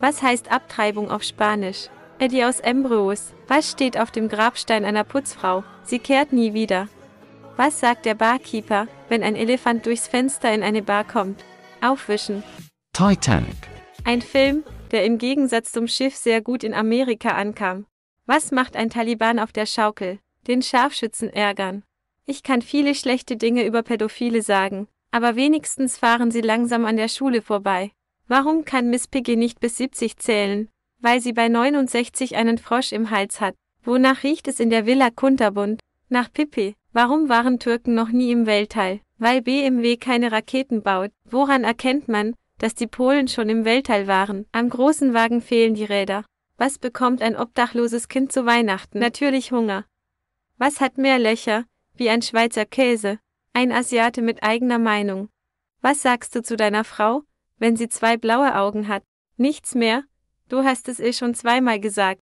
Was heißt Abtreibung auf Spanisch? Adios Embryos. Was steht auf dem Grabstein einer Putzfrau? Sie kehrt nie wieder. Was sagt der Barkeeper, wenn ein Elefant durchs Fenster in eine Bar kommt? Aufwischen. Titanic. Ein Film, der im Gegensatz zum Schiff sehr gut in Amerika ankam. Was macht ein Taliban auf der Schaukel? Den Scharfschützen ärgern. Ich kann viele schlechte Dinge über Pädophile sagen, aber wenigstens fahren sie langsam an der Schule vorbei. Warum kann Miss Piggy nicht bis 70 zählen? Weil sie bei 69 einen Frosch im Hals hat. Wonach riecht es in der Villa Kunterbund? Nach Pippi. Warum waren Türken noch nie im Weltall? Weil BMW keine Raketen baut. Woran erkennt man, dass die Polen schon im Weltall waren? Am großen Wagen fehlen die Räder. Was bekommt ein obdachloses Kind zu Weihnachten? Natürlich Hunger. Was hat mehr Löcher, wie ein Schweizer Käse? Ein Asiate mit eigener Meinung. Was sagst du zu deiner Frau? wenn sie zwei blaue Augen hat, nichts mehr, du hast es eh schon zweimal gesagt,